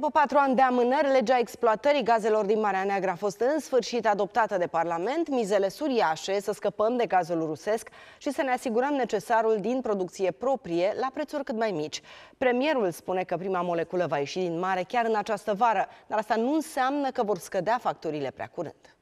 După patru ani de amânări, legea exploatării gazelor din Marea Neagră a fost în sfârșit adoptată de Parlament, mizele suriașe să scăpăm de gazul rusesc și să ne asigurăm necesarul din producție proprie la prețuri cât mai mici. Premierul spune că prima moleculă va ieși din mare chiar în această vară, dar asta nu înseamnă că vor scădea facturile prea curând.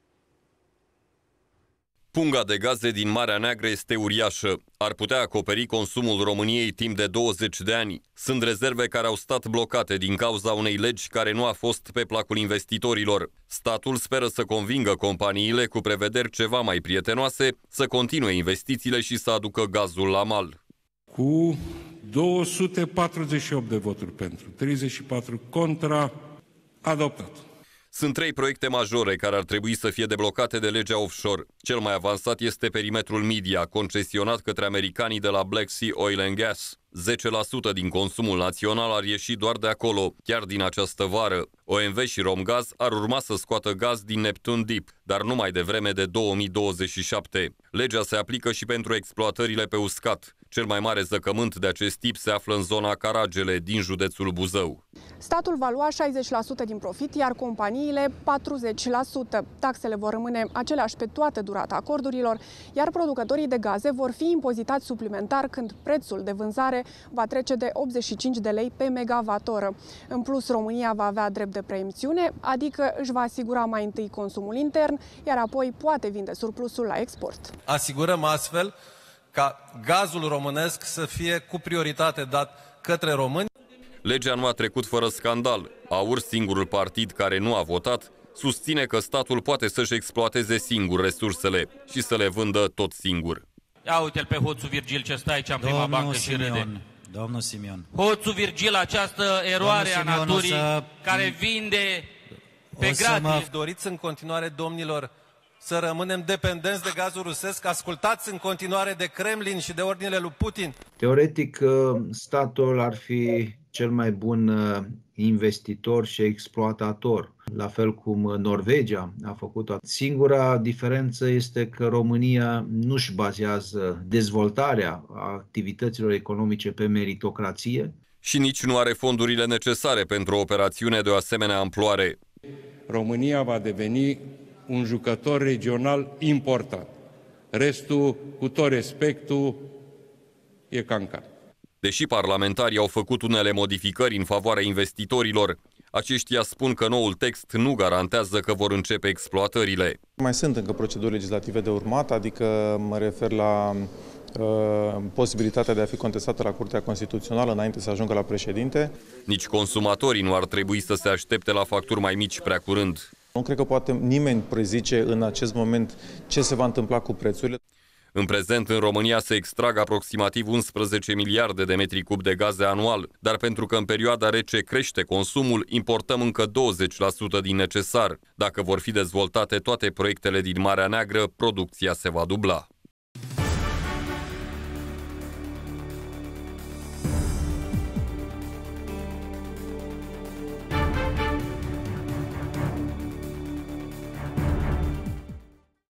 Punga de gaze din Marea Neagră este uriașă. Ar putea acoperi consumul României timp de 20 de ani. Sunt rezerve care au stat blocate din cauza unei legi care nu a fost pe placul investitorilor. Statul speră să convingă companiile cu prevederi ceva mai prietenoase să continue investițiile și să aducă gazul la mal. Cu 248 de voturi pentru, 34 contra, adoptat. Sunt trei proiecte majore care ar trebui să fie deblocate de legea offshore. Cel mai avansat este perimetrul media, concesionat către americanii de la Black Sea Oil and Gas. 10% din consumul național ar ieși doar de acolo, chiar din această vară. OMV și Romgaz ar urma să scoată gaz din Neptun Deep, dar numai de vreme de 2027. Legea se aplică și pentru exploatările pe uscat. Cel mai mare zăcământ de acest tip se află în zona Caragele, din județul Buzău. Statul va lua 60% din profit, iar companiile 40%. Taxele vor rămâne aceleași pe toată durata acordurilor, iar producătorii de gaze vor fi impozitați suplimentar când prețul de vânzare va trece de 85 de lei pe megavatoră. În plus, România va avea drept de preemțiune, adică își va asigura mai întâi consumul intern, iar apoi poate vinde surplusul la export. Asigurăm astfel ca gazul românesc să fie cu prioritate dat către români. Legea nu a trecut fără scandal. AUR, singurul partid care nu a votat, susține că statul poate să-și exploateze singur resursele și să le vândă tot singur. Ia uite-l pe hoțul Virgil ce stă aici în prima Domnul bancă Simion. și râde. Domnul Simion. Hoțul Virgil, această eroare Simeon, a naturii să... care vinde pe gratis. Mă... Doriți în continuare, domnilor, să rămânem dependenți de gazul rusesc, ascultați în continuare de Kremlin și de ordinele lui Putin? Teoretic, uh, statul ar fi cel mai bun uh, investitor și exploatator, la fel cum uh, Norvegia a făcut-o. Singura diferență este că România nu-și bazează dezvoltarea activităților economice pe meritocrație. Și nici nu are fondurile necesare pentru o operațiune de o asemenea amploare. România va deveni un jucător regional important. Restul, cu tot respectul, e cancan. Deși parlamentarii au făcut unele modificări în favoarea investitorilor, aceștia spun că noul text nu garantează că vor începe exploatările. Mai sunt încă proceduri legislative de urmat, adică mă refer la uh, posibilitatea de a fi contestată la Curtea Constituțională înainte să ajungă la președinte. Nici consumatorii nu ar trebui să se aștepte la facturi mai mici prea curând. Nu cred că poate nimeni prezice în acest moment ce se va întâmpla cu prețurile. În prezent, în România se extrag aproximativ 11 miliarde de metri cub de gaze anual, dar pentru că în perioada rece crește consumul, importăm încă 20% din necesar. Dacă vor fi dezvoltate toate proiectele din Marea Neagră, producția se va dubla.